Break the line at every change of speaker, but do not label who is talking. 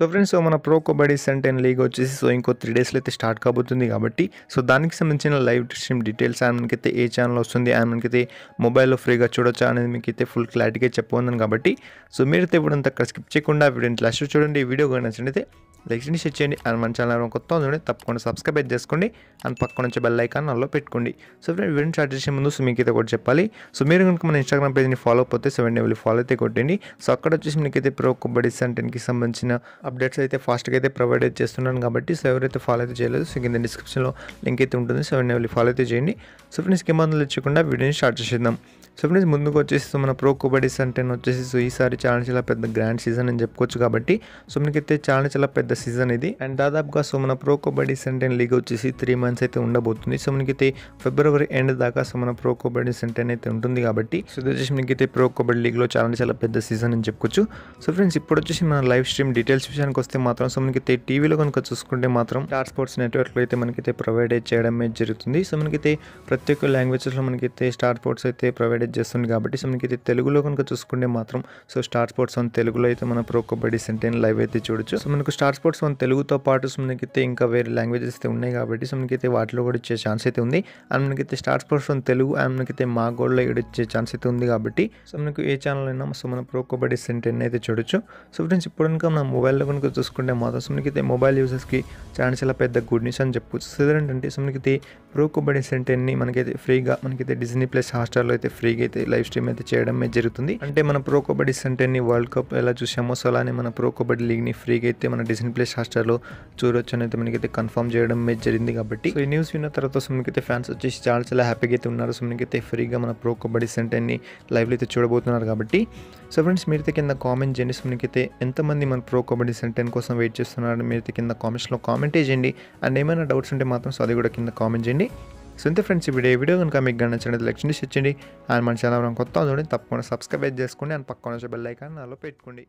so friends so మన pro kabaddi సెంటెన్ league వచ్చేసి సో ఇంకో త్రీ డేస్లో అయితే స్టార్ట్ కాబోతుంది కాబట్టి సో దానికి సంబంధించిన లైవ్ స్ట్రీమ్ డీటెయిల్స్ ఆయన మనకైతే ఏ ఛానల్ వస్తుంది ఆయన మనకైతే మొబైల్లో ఫ్రీగా చూడొచ్చా అనేది అయితే ఫుల్ క్లారిటీగా చెప్పబోతున్నాను కాబట్టి సో మీరైతే అంత స్కిప్ చేయకుండా వీడియో లాస్ట్ చూడండి ఈ వీడియో కానీ అయితే లైక్ చేయండి షేర్ చేయండి అండ్ మన ఛానల్ కొత్త ఉంది తప్పకుండా సబ్స్క్రైబ్ అయితే చేసుకోండి అండ్ పక్క నుంచి బెల్ ఐకాన్ అందులో పెట్టుకోండి సో ఫ్రెండ్ వీడియో స్టార్ట్ చేసే ముందు సో మీకైతే కూడా చెప్పాలి సో మీరు కనుక మన ఇన్స్టాగ్రామ్ పేజ్ని ఫాలో సో సెవెన్ వెళ్ళి ఫాలో అయితే కొట్టండి సో అక్కడ వచ్చేసి మీకైతే ప్రో కబడ్డీ సెంటెన్కి సంబంధించిన అప్డేట్స్ అయితే ఫాస్ట్గా అయితే ప్రొవైడ్ అయితే చేస్తున్నాను కాబట్టి సో ఎవరైతే ఫాలో అయితే చేయలేదు సో కింద డిస్క్రిప్షన్లో లింక్ అయితే ఉంటుంది సెవెన్ వెళ్ళి ఫాలో అయితే చేయండి సో ఫ్రెండ్స్ ఇబ్బందులు ఇచ్చకుండా వీడియోని స్టార్ట్ చేసేద్దాం సో ఫ్రెండ్స్ ముందుకు వచ్చేసి మన ప్రో కబడ్డీ సెంటెన్ వచ్చేసి సో ఈసారి ఛాలెంజ్ చాలా పెద్ద గ్రాండ్ సీజన్ అని చెప్పుకోవచ్చు కాబట్టి సో మనకైతే ఛాలెంజ్ చాలా పెద్ద పెద్ద సీజన్ ఇది అండ్ దాదాపుగా సో మన ప్రో కబడ్డీ సెంటెన్ లీగ్ వచ్చేసి త్రీ మంత్స్ అయితే ఉండబోతుంది సో మనకైతే ఫిబ్రవరి ఎండ్ దాకా సో మన ప్రో కబడ్డీ సెంటెన్ అయితే ఉంటుంది కాబట్టి సో మనకి మనకైతే ప్రో కబడ్డీ లీగ్ లో చాలా చాలా పెద్ద సీజన్ అని చెప్పుకోవచ్చు సో ఫ్రెండ్స్ ఇప్పుడు వచ్చేసి మన లైవ్ స్ట్రీమ్ డీటెయిల్స్ విషయానికి వస్తే మాత్రం సో మనకైతే టీవీలో కనుక చూసుకుంటే మాత్రం స్టార్ స్పోర్ట్స్ నెట్వర్క్ లో అయితే మనకైతే ప్రొవైడ్ చేయడమే జరుగుతుంది సో మనకైతే ప్రతి ఒక్క మనకి మనకైతే స్టార్ స్పోర్ట్స్ అయితే ప్రొవైడ్ చేస్తుంది కాబట్టి సో మనకైతే తెలుగులో కనుక చూసుకుంటే మాత్రం సో స్టార్ స్పోర్ట్స్ అని తెలుగులో అయితే మన ప్రో కబడ్డీ సెంటెన్ లైవ్ అయితే చూడొచ్చు సో మనకు స్టార్ ట్రాన్స్పోర్ట్స్ మన తెలుగుతో పాటు మనకైతే ఇంకా వేరే లాంగ్వేజెస్ అయితే ఉన్నాయి కాబట్టి సో మనకైతే వాటిలో కూడా ఇచ్చే ఛాన్స్ అయితే ఉంది అండ్ మనకైతే స్పోర్ట్స్ ఫ్రమ్ తెలుగు అండ్ మనకైతే మా గోల్డ్లో ఇక్కడ ఇచ్చే ఛాన్స్ అయితే ఉంది కాబట్టి సో మనకు ఏ ఛానల్ అయినా సో మన ప్రో కబడ్డీ సెంటెన్ అయితే చూడొచ్చు సో ఫ్రెండ్స్ ఇప్పుడు కనుక మన మొబైల్లో కనుక చూసుకుంటే మాత్రం సో మనకైతే మొబైల్ యూజర్స్కి ఛాన్స్ చాలా పెద్ద గుడ్ న్యూస్ అని చెప్పు సో ఏంటంటే సో మనకైతే ప్రో కబడ్డీ సెంటెన్ని మనకైతే ఫ్రీగా మనకైతే డిజ్నీ ప్లస్ హాట్స్టార్లో అయితే ఫ్రీగా అయితే లైవ్ స్ట్రీమ్ అయితే చేయడమే జరుగుతుంది అంటే మన ప్రో కబడ్డీ సెంటెన్ని వరల్డ్ కప్ ఎలా చూసామో సో అలానే మన ప్రో కబడ్డీ లీగ్ని ఫ్రీగా అయితే మన డిజ్నీ సెవెన్ ప్లేస్ హాట్స్టార్లో చూడొచ్చు అనేది మనకైతే కన్ఫర్మ్ చేయడం జరిగింది కాబట్టి ఈ న్యూస్ విన్న తర్వాత సుమనికైతే ఫ్యాన్స్ వచ్చేసి చాలా చాలా హ్యాపీగా అయితే ఉన్నారు సుమనికైతే ఫ్రీగా మన ప్రో కబడ్డీ సెంటర్ని లైవ్లో అయితే చూడబోతున్నారు కాబట్టి సో ఫ్రెండ్స్ మీరైతే కింద కామెంట్ చేయండి సుమనికైతే ఎంతమంది మన ప్రో కబడ్డీ సెంటెన్ కోసం వెయిట్ చేస్తున్నారు మీరైతే కింద కామెంట్స్లో కామెంట్ చేయండి అండ్ ఏమైనా డౌట్స్ ఉంటే మాత్రం సో అది కూడా కింద కామెంట్ చేయండి సో ఇంతే ఫ్రెండ్స్ ఇప్పుడు ఈ వీడియో కనుక మీకు నచ్చినట్టు లైక్ చేసి ఇచ్చండి అండ్ మన ఛానల్ కొత్త చూడండి తప్పకుండా సబ్స్క్రైబ్ చేసుకోండి అండ్ పక్కన వచ్చే బెల్ ఐకాన్ నాలో పెట్టుకోండి